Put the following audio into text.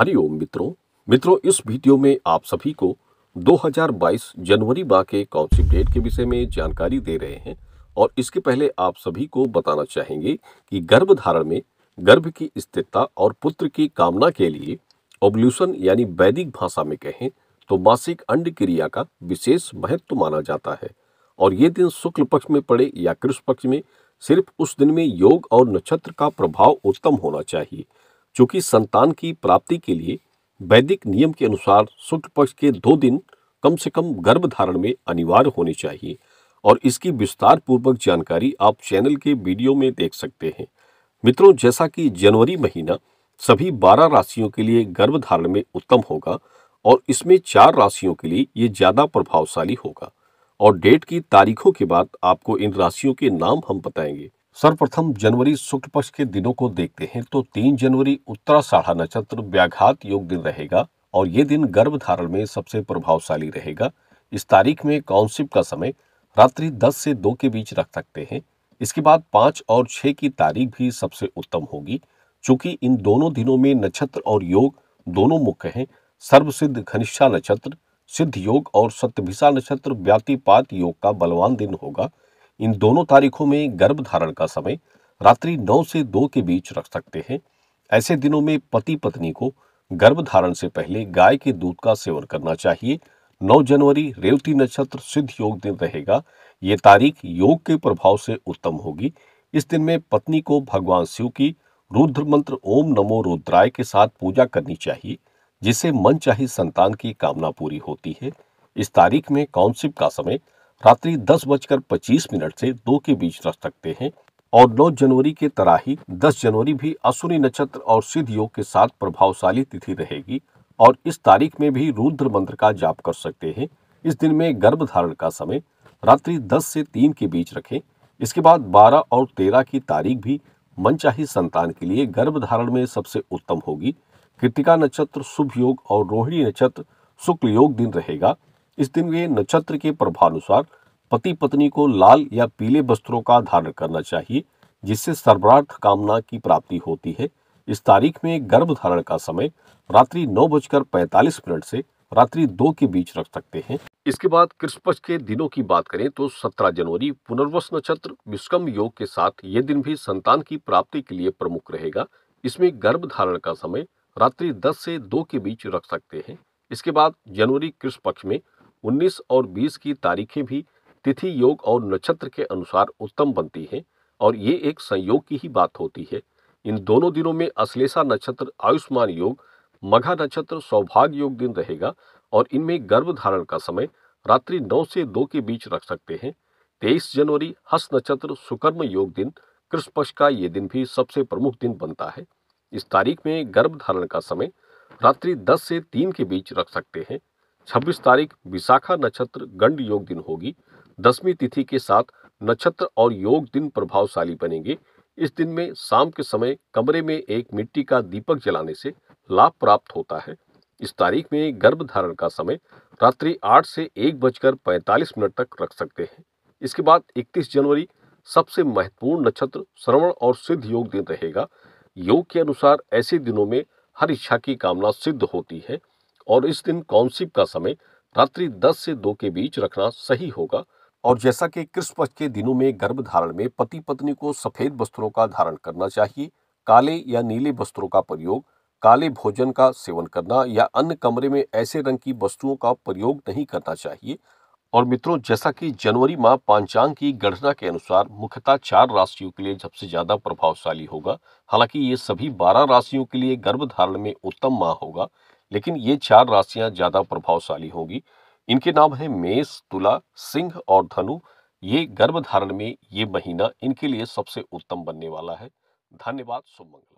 हरिओम मित्रों मित्रों इस वीडियो में आप सभी को 2022 जनवरी माह के काउंसिल डेट के विषय में जानकारी दे रहे हैं और इसके पहले आप सभी को बताना चाहेंगे कि गर्भधारण में गर्भ की स्थिरता और पुत्र की कामना के लिए ओब्ल्यूशन यानी वैदिक भाषा में कहें तो मासिक अंड क्रिया का विशेष महत्व माना जाता है और ये दिन शुक्ल पक्ष में पड़े या कृष्ण पक्ष में सिर्फ उस दिन में योग और नक्षत्र का प्रभाव उत्तम होना चाहिए चूंकि संतान की प्राप्ति के लिए वैदिक नियम के अनुसार शुक्ल पक्ष के दो दिन कम से कम गर्भ धारण में अनिवार्य होने चाहिए और इसकी विस्तार पूर्वक जानकारी आप चैनल के वीडियो में देख सकते हैं मित्रों जैसा कि जनवरी महीना सभी 12 राशियों के लिए गर्भ धारण में उत्तम होगा और इसमें चार राशियों के लिए ये ज़्यादा प्रभावशाली होगा और डेट की तारीखों के बाद आपको इन राशियों के नाम हम बताएंगे सर्वप्रथम जनवरी शुक्ल पक्ष के दिनों को देखते हैं तो तीन जनवरी उत्तराषाढ़ा नक्षत्र व्याघात योग दिन रहेगा और ये दिन गर्भ धारण में सबसे प्रभावशाली रहेगा इस तारीख में काउंसिप का समय रात्रि 10 से 2 के बीच रख सकते हैं इसके बाद पांच और छह की तारीख भी सबसे उत्तम होगी चूंकि इन दोनों दिनों में नक्षत्र और योग दोनों मुख्य हैं सर्वसिद्ध घनिष्ठा नक्षत्र सिद्ध योग और सत्यभिषा नक्षत्र व्यातिपात योग का बलवान दिन होगा इन दोनों तारीखों में गर्भधारण का समय रात्रि नौ से दो के बीच रख सकते हैं ऐसे दिनों में पति पत्नी को गर्भधारण से पहले गाय के दूध का सेवन करना चाहिए 9 जनवरी रेवती नक्षत्र सिद्ध योग दिन रहेगा ये तारीख योग के प्रभाव से उत्तम होगी इस दिन में पत्नी को भगवान शिव की रुद्र मंत्र ओम नमो रुद्राय के साथ पूजा करनी चाहिए जिससे मन चाहे संतान की कामना पूरी होती है इस तारीख में काउंसिप का समय रात्रि दस बजकर पच्चीस मिनट से दो के बीच रख सकते हैं और 9 जनवरी के तरह ही 10 जनवरी भी असुरी नक्षत्र और सिद्ध योग के साथ प्रभावशाली तिथि रहेगी और इस तारीख में भी रुद्र मंत्र का जाप कर सकते हैं इस दिन में गर्भ धारण का समय रात्रि 10 से 3 के बीच रखें इसके बाद 12 और 13 की तारीख भी मनचाही संतान के लिए गर्भ धारण में सबसे उत्तम होगी कृतिका नक्षत्र शुभ योग और रोहिणी नक्षत्र शुक्ल योग दिन रहेगा इस दिन के नक्षत्र के प्रभावानुसार पति पत्नी को लाल या पीले वस्त्रों का धारण करना चाहिए जिससे सर्वार्थ कामना की प्राप्ति होती है इस तारीख में गर्भ धारण का समय रात्रि नौ बजकर पैंतालीस मिनट से रात्रि दो के बीच रख सकते हैं इसके बाद क्रिसमस के दिनों की बात करें तो 17 जनवरी पुनर्वस नक्षत्र विश्वकम योग के साथ ये दिन भी संतान की प्राप्ति के लिए प्रमुख रहेगा इसमें गर्भ धारण का समय रात्रि 10 से 2 के बीच रख सकते हैं इसके बाद जनवरी कृष्ण पक्ष में 19 और 20 की तारीखें भी तिथि योग और नक्षत्र के अनुसार उत्तम बनती हैं और ये एक संयोग की ही बात होती है इन दोनों दिनों में अश्लेषा नक्षत्र आयुष्मान योग मघा नक्षत्र सौभाग्य योग दिन रहेगा और इनमें गर्भ धारण का समय रात्रि नौ से दो के बीच रख सकते हैं तेईस जनवरी हस्त नक्षत्र सुकर्म योग दिन कृष्ण पक्ष का ये दिन भी सबसे प्रमुख दिन बनता है इस तारीख में गर्भ धारण का समय रात्रि 10 से 3 के बीच रख सकते हैं छब्बीस तारीख विशाखा नक्षत्र गंड योग दिन होगी दसवीं तिथि के साथ नक्षत्र और योग दिन प्रभावशाली बनेंगे इस दिन में शाम के समय कमरे में एक मिट्टी का दीपक जलाने से लाभ प्राप्त होता है इस तारीख में गर्भ धारण का समय रात्रि आठ से एक बजकर पैंतालीस मिनट तक रख सकते हैं इसके बाद 31 जनवरी सबसे महत्वपूर्ण नक्षत्र श्रवण और सिद्ध योग दिन रहेगा योग के अनुसार ऐसे दिनों में हर इच्छा की कामना सिद्ध होती है और इस दिन कौनसिप का समय रात्रि 10 से 2 के बीच रखना सही होगा और जैसा कि कृष्ण पक्ष के दिनों में गर्भ धारण में पति पत्नी को सफेद वस्त्रों का धारण करना चाहिए काले या नीले वस्त्रों का प्रयोग काले भोजन का सेवन करना या अन्य कमरे में ऐसे रंग की वस्तुओं का प्रयोग नहीं करना चाहिए और मित्रों जैसा कि जनवरी माह पांचांग की गणना के अनुसार मुख्यतः चार राशियों के लिए सबसे ज्यादा प्रभावशाली होगा हालांकि ये सभी बारह राशियों के लिए गर्भ धारण में उत्तम माह होगा लेकिन ये चार राशियां ज्यादा प्रभावशाली होगी इनके नाम है मेष तुला सिंह और धनु ये गर्भ धारण में ये महीना इनके लिए सबसे उत्तम बनने वाला है धन्यवाद शुभ मंगल